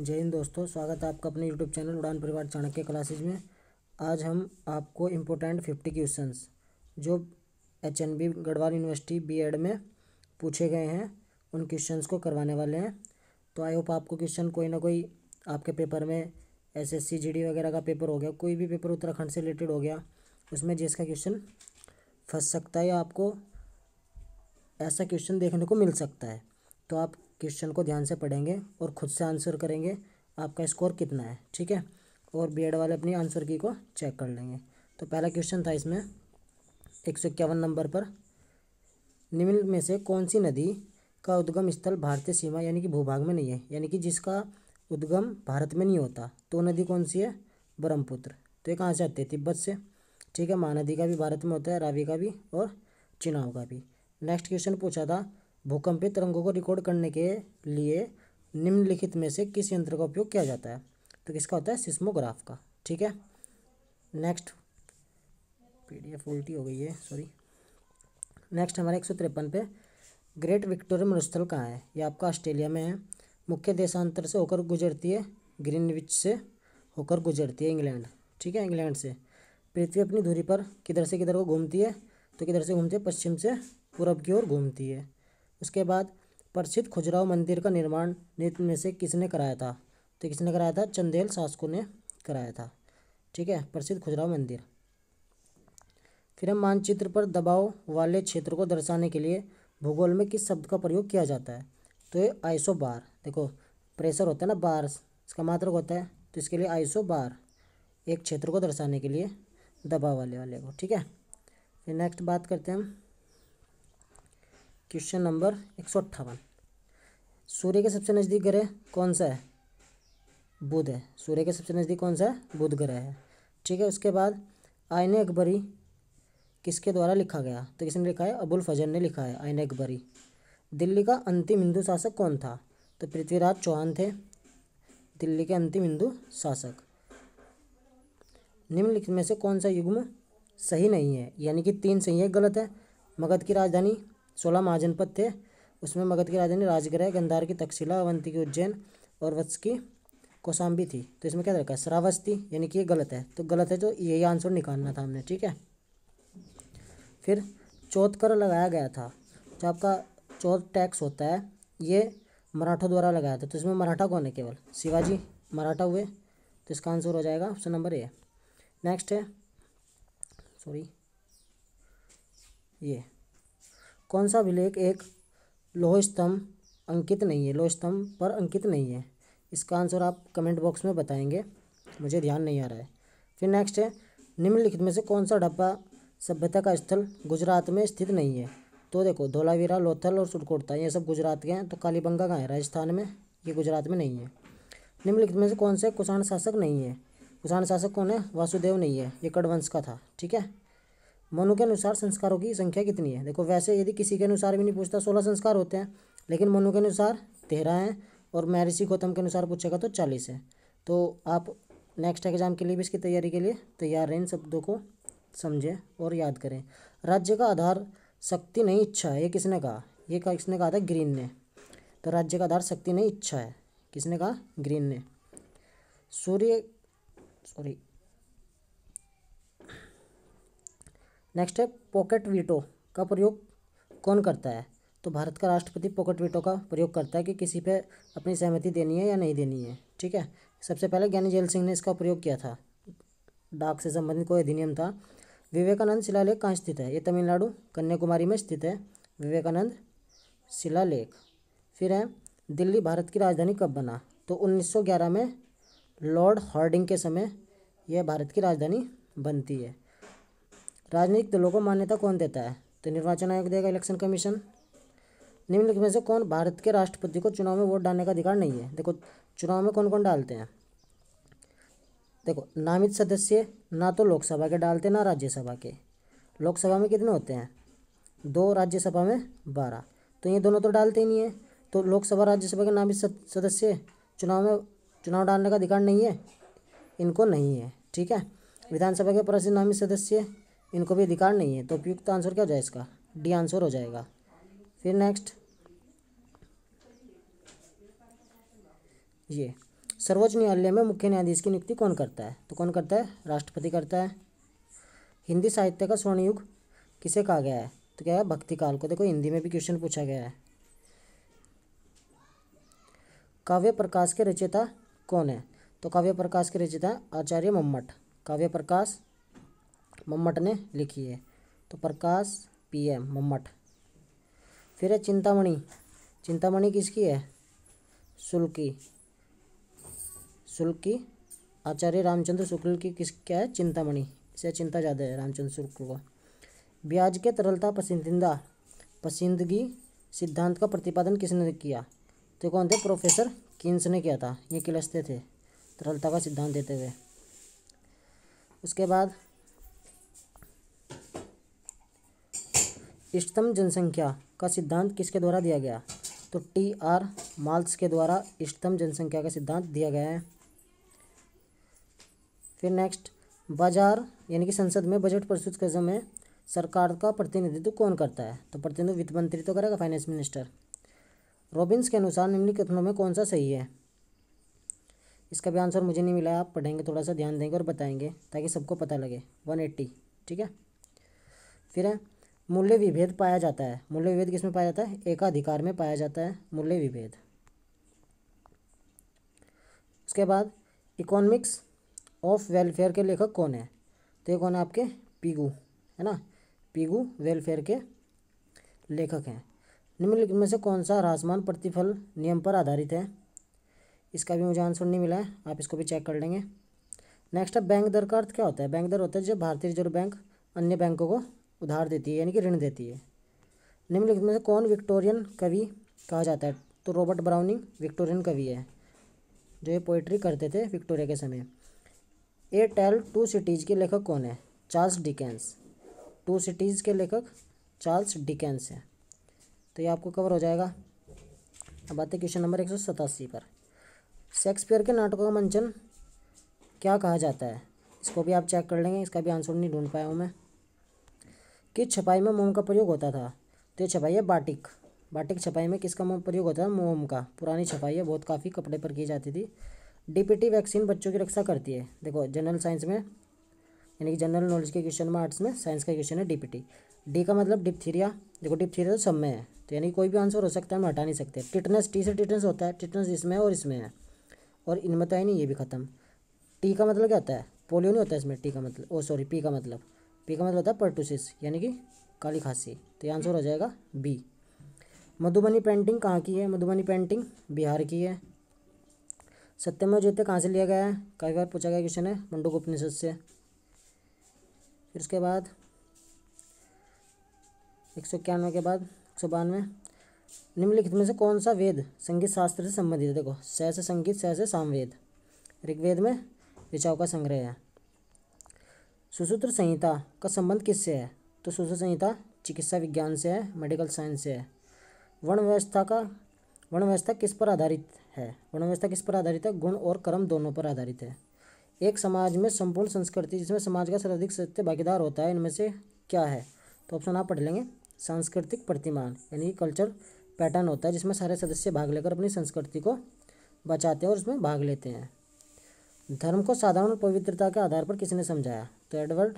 जय हिंद दोस्तों स्वागत है आपका अपने यूट्यूब चैनल उड़ान परिवार चाणक्य क्लासेज में आज हम आपको इम्पोर्टेंट फिफ्टी क्वेश्चंस जो H N B Garhwal university B Ed में पूछे गए हैं उन क्वेश्चंस को करवाने वाले हैं तो आई होप आपको क्वेश्चन कोई ना कोई आपके पेपर में S S C G D वगैरह का पेपर हो गया कोई भी पेपर उत्तराखंड से रिलेटेड हो गया उसमें जिसका क्वेश्चन फंस सकता है या आपको ऐसा क्वेश्चन देखने को मिल सकता है तो आप क्वेश्चन को ध्यान से पढ़ेंगे और खुद से आंसर करेंगे आपका स्कोर कितना है ठीक है और बी वाले अपनी आंसर की को चेक कर लेंगे तो पहला क्वेश्चन था इसमें एक सौ इक्यावन नंबर पर निम्न में से कौन सी नदी का उद्गम स्थल भारतीय सीमा यानी कि भूभाग में नहीं है यानी कि जिसका उद्गम भारत में नहीं होता तो नदी कौन सी है ब्रह्मपुत्र तो ये कहाँ से आती है तिब्बत से ठीक है महानदी का भी भारत में होता है रावी का भी और चिनाव का भी नेक्स्ट क्वेश्चन पूछा था भूकंपित तरंगों को रिकॉर्ड करने के लिए निम्नलिखित में से किस यंत्र का उपयोग किया जाता है तो किसका होता है सिस्मोग्राफ का ठीक है नेक्स्ट पीडीएफ उल्टी हो गई है सॉरी नेक्स्ट हमारे एक सौ तिरपन पे ग्रेट विक्टोरिया मरुस्थल कहाँ है ये आपका ऑस्ट्रेलिया में है मुख्य देशांतर से होकर गुजरती है ग्रीनविच से होकर गुजरती है इंग्लैंड ठीक है इंग्लैंड से पृथ्वी अपनी धुरी पर किधर से किधर को घूमती है तो किधर से घूमती है पश्चिम से पूरब की ओर घूमती है उसके बाद प्रसिद्ध खुजराव मंदिर का निर्माण नृत्य में से किसने कराया था तो किसने कराया था चंदेल शासकों ने कराया था ठीक है प्रसिद्ध खुजराव मंदिर फिर हम मानचित्र पर दबाव वाले क्षेत्र को दर्शाने के लिए भूगोल में किस शब्द का प्रयोग किया जाता है तो ये आइसो बार देखो प्रेशर होता है ना बार इसका मात्रक होता है तो इसके लिए आइसो बार एक क्षेत्र को दर्शाने के लिए दबाव वाले वाले को ठीक है फिर नेक्स्ट बात करते हैं हम क्वेश्चन नंबर एक सौ अट्ठावन सूर्य के सबसे नज़दीक ग्रह कौन सा है बुध है सूर्य के सबसे नज़दीक कौन सा है बुध ग्रह है ठीक है उसके बाद आयन अकबरी किसके द्वारा लिखा गया तो किसने लिखा है अबुल फजर ने लिखा है आयन अकबरी दिल्ली का अंतिम हिंदू शासक कौन था तो पृथ्वीराज चौहान थे दिल्ली के अंतिम हिंदू शासक निम्नलिखित में से कौन सा युग्म सही नहीं है यानी कि तीन सही है गलत है मगध की राजधानी सोलह महाजनपद थे उसमें मगध की राजधानी राजगृह गंधार की तक्षशिला अवंती की उज्जैन और वत्स की कोसाम्बी थी तो इसमें क्या रखा है श्रावस्ती यानी कि ये गलत है तो गलत है जो तो यही आंसर निकालना था हमने ठीक है फिर चौथ कर लगाया गया था जो आपका चौथ टैक्स होता है ये मराठों द्वारा लगाया था तो इसमें मराठा कौन है केवल शिवाजी मराठा हुए तो इसका आंसर हो जाएगा ऑप्शन नंबर ए नेक्स्ट है सॉरी ये कौन सा अभिलेख एक लोह स्तंभ अंकित नहीं है लोह स्तंभ पर अंकित नहीं है इसका आंसर आप कमेंट बॉक्स में बताएंगे मुझे ध्यान नहीं आ रहा है फिर नेक्स्ट है निम्नलिखित में से कौन सा डब्बा सभ्यता का स्थल गुजरात में स्थित नहीं है तो देखो धोलावीरा लोथल और सुरकोटता ये सब गुजरात के हैं तो कालीबंगा कहाँ है राजस्थान में ये गुजरात में नहीं है निम्नलिखित में से कौन से कुषाण शासक नहीं है कुषाण शासक कौन है वासुदेव नहीं है ये कडवंश का था ठीक है मनु के अनुसार संस्कारों की संख्या कितनी है देखो वैसे यदि किसी के अनुसार भी नहीं पूछता सोलह संस्कार होते हैं लेकिन मनु के अनुसार तेरह हैं और महर्षि गौतम के अनुसार पूछेगा तो चालीस है तो आप नेक्स्ट एग्जाम के लिए भी इसकी तैयारी के लिए तैयार रहें इन शब्दों को समझें और याद करें राज्य का आधार शक्ति नहीं इच्छा है ये किसने कहा ये कहा किसने कहा था ग्रीन ने तो राज्य का आधार शक्ति नहीं इच्छा है किसने कहा ग्रीन ने सूर्य सॉरी नेक्स्ट है पॉकेट वीटो का प्रयोग कौन करता है तो भारत का राष्ट्रपति पॉकेट वीटो का प्रयोग करता है कि किसी पे अपनी सहमति देनी है या नहीं देनी है ठीक है सबसे पहले ज्ञानी जेल सिंह ने इसका प्रयोग किया था डाक से संबंधित कोई अधिनियम था विवेकानंद शिलालेख कहाँ स्थित है ये तमिलनाडु कन्याकुमारी में स्थित है विवेकानंद शिलालेख फिर है दिल्ली भारत की राजधानी कब बना तो 1911 में लॉर्ड हार्डिंग के समय यह भारत की राजधानी बनती है राजनीतिक दलों को मान्यता कौन देता है तो निर्वाचन आयोग देगा इलेक्शन कमीशन निम्नलिखित में से कौन भारत के राष्ट्रपति को चुनाव में वोट डालने का अधिकार नहीं है देखो चुनाव में कौन कौन डालते हैं देखो नामित सदस्य ना तो लोकसभा के डालते ना राज्यसभा के लोकसभा में कितने होते हैं दो राज्यसभा में बारह तो ये दोनों तो डालते ही नहीं है तो लोकसभा राज्यसभा के नामित सदस्य चुनाव में चुनाव डालने का अधिकार नहीं है इनको नहीं है ठीक है विधानसभा के प्रसिद्ध नामित सदस्य इनको भी अधिकार नहीं है तो उपयुक्त आंसर क्या हो जाए इसका डी आंसर हो जाएगा फिर नेक्स्ट ये सर्वोच्च न्यायालय में मुख्य न्यायाधीश की नियुक्ति कौन करता है तो कौन करता है राष्ट्रपति करता है हिंदी साहित्य का स्वर्णयुग किसे कहा गया है तो क्या है भक्ति काल को देखो हिंदी में भी क्वेश्चन पूछा गया है काव्य प्रकाश के रचयिता कौन है तो काव्य प्रकाश के रचयिता आचार्य मम्मठ काव्य प्रकाश मम्मट ने लिखी है तो प्रकाश पी एम मम्मट फिर है चिंतामणि चिंतामणि किसकी है शुल्की सुल्की आचार्य रामचंद्र शुक्ल की किस क्या है चिंतामणि इसे चिंता ज़्यादा है रामचंद्र शुक्ल को ब्याज के तरलता पसंदीदा पसंदगी सिद्धांत का प्रतिपादन किसने किया तो कौन थे प्रोफेसर किन्स ने किया था ये किलसते थे तरलता का सिद्धांत देते हुए उसके बाद इष्टतम जनसंख्या का सिद्धांत किसके द्वारा दिया गया तो टी आर माल्स के द्वारा इष्टतम जनसंख्या का सिद्धांत दिया गया है फिर नेक्स्ट बाजार यानी कि संसद में बजट प्रस्तुत के समय सरकार का प्रतिनिधित्व कौन करता है तो प्रतिनिधित्व वित्त मंत्री तो करेगा फाइनेंस मिनिस्टर रॉबिन्स के अनुसार निम्नलिखित में कौन सा सही है इसका भी आंसर मुझे नहीं मिला आप पढ़ेंगे थोड़ा सा ध्यान देंगे और बताएंगे ताकि सबको पता लगे वन एट्टी ठीक है फिर है मूल्य विभेद पाया जाता है मूल्य विभेद किसमें पाया जाता है एकाधिकार में पाया जाता है मूल्य विभेद उसके बाद इकोनॉमिक्स ऑफ वेलफेयर के लेखक कौन है तो ये कौन है आपके पीगू है ना पीगू वेलफेयर के लेखक हैं निम्नलिखित में से कौन सा राजमान प्रतिफल नियम पर आधारित है इसका भी मुझे आंसर नहीं मिला है आप इसको भी चेक कर लेंगे नेक्स्ट है बैंक दर का अर्थ क्या होता है बैंक दर होता है जब भारतीय रिजर्व बैंक अन्य बैंकों को उधार देती है यानी कि ऋण देती है निम्नलिखित में से कौन विक्टोरियन कवि कहा जाता है तो रॉबर्ट ब्राउनिंग विक्टोरियन कवि है जो ये पोइट्री करते थे विक्टोरिया के समय ए टेल टू सिटीज़ के लेखक कौन है चार्ल्स डिकेंस टू सिटीज़ के लेखक चार्ल्स डिकेंस है तो ये आपको कवर हो जाएगा अब आते क्वेश्चन नंबर एक सौ सतासी पर शेक्सपियर के नाटकों का मंचन क्या कहा जाता है इसको भी आप चेक कर लेंगे इसका भी आंसर नहीं ढूंढ पाया हूँ मैं किस छपाई में मोम का प्रयोग होता था तो ये छपाई है बाटिक बाटिक छपाई में किसका प्रयोग होता था मोम का पुरानी छपाई है बहुत काफ़ी कपड़े पर की जाती थी डीपीटी वैक्सीन बच्चों की रक्षा करती है देखो जनरल साइंस में यानी कि जनरल नॉलेज के क्वेश्चन में आर्ट्स में साइंस का क्वेश्चन है डीपीटी डी का मतलब डिप्थीरिया देखो डिप्थीरिया तो सब में है तो यानी कोई भी आंसर हो सकता है हम हटा नहीं सकते टिटनेस टी से टिटनेस होता है टिटनेस इसमें और इसमें है और इनमें तो है नहीं ये भी खत्म टी का मतलब क्या होता है पोलियो नहीं होता है इसमें टी का मतलब ओ सॉरी पी का मतलब पी का मतलब होता है पर्टोसिस यानी कि काली खांसी तो ये आंसर हो जाएगा बी मधुबनी पेंटिंग कहाँ की है मधुबनी पेंटिंग बिहार की है सत्यमय ज्योति कहाँ से लिया गया है काफ़ी बार पूछा गया क्वेश्चन है मंडूक उपनिषद से फिर उसके बाद एक सौ इक्यानवे के बाद एक सौ बानवे निम्नलिखित में से कौन सा वेद संगीत शास्त्र से संबंधित है देखो सह से संगीत सह से सामवेद ऋग्वेद में ऋचाओं का संग्रह है सुसूत्र संहिता का संबंध किससे है तो सुसूत्र संहिता चिकित्सा विज्ञान से है मेडिकल साइंस से है वर्ण व्यवस्था का वर्ण व्यवस्था किस पर आधारित है वर्ण व्यवस्था किस पर आधारित है गुण और कर्म दोनों पर आधारित है एक समाज में संपूर्ण संस्कृति जिसमें समाज का सर्वाधिक सत्य भागीदार होता है इनमें से क्या है तो ऑप्शन आप पढ़ लेंगे सांस्कृतिक प्रतिमान यानी कल्चर पैटर्न होता है जिसमें सारे सदस्य भाग लेकर अपनी संस्कृति को बचाते हैं और उसमें भाग लेते हैं धर्म को साधारण पवित्रता के आधार पर किसने समझाया तो एडवर्ड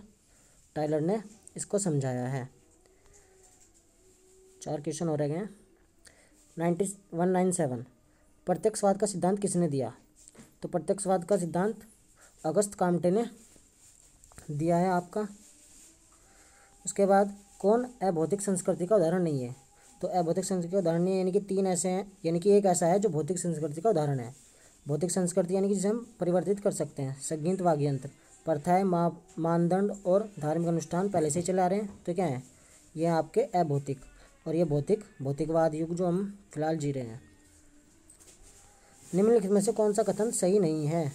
टाइलर ने इसको समझाया है चार क्वेश्चन हो रहे हैं नाइन्टी वन नाइन सेवन प्रत्यक्षवाद का सिद्धांत किसने दिया तो प्रत्यक्षवाद का सिद्धांत अगस्त कामटे ने दिया है आपका उसके बाद कौन अभौतिक संस्कृति का उदाहरण नहीं है तो अभौतिक संस्कृति का उदाहरण नहीं है यानी कि तीन ऐसे हैं यानी कि एक ऐसा है जो भौतिक संस्कृति का उदाहरण है भौतिक संस्कृति यानी कि जिसे हम परिवर्तित कर सकते हैं संगीत वाद्य यंत्र प्रथाएँ मा मानदंड और धार्मिक अनुष्ठान पहले से चला रहे हैं तो क्या है ये आपके अभौतिक और ये भौतिक भौतिकवाद युग जो हम फिलहाल जी रहे हैं निम्नलिखित में से कौन सा कथन सही नहीं है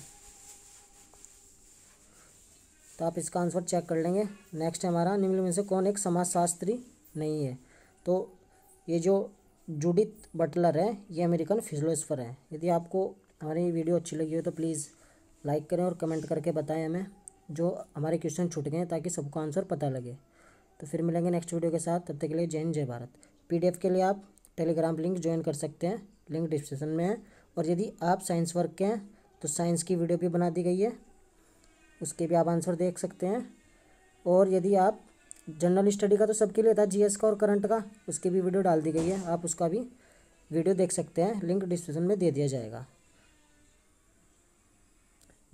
तो आप इसका आंसर चेक कर लेंगे नेक्स्ट हमारा निम्नलिखित में से कौन एक समाजशास्त्री नहीं है तो ये जो जुडित बटलर है ये अमेरिकन फिलोसफर है यदि आपको हमारी वीडियो अच्छी लगी हो तो प्लीज़ लाइक करें और कमेंट करके बताएं हमें जो हमारे क्वेश्चन छूट गए ताकि सबको आंसर पता लगे तो फिर मिलेंगे नेक्स्ट वीडियो के साथ तब तक के लिए जय जय भारत पीडीएफ के लिए आप टेलीग्राम लिंक ज्वाइन कर सकते हैं लिंक डिस्क्रिप्शन में है और यदि आप साइंस वर्क के हैं तो साइंस की वीडियो भी बना दी गई है उसके भी आप आंसर देख सकते हैं और यदि आप जनरल स्टडी का तो सबके लिए था जीएस का और करंट का उसकी भी वीडियो डाल दी गई है आप उसका भी वीडियो देख सकते हैं लिंक डिस्क्रिप्शन में दे दिया जाएगा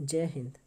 जय हिंद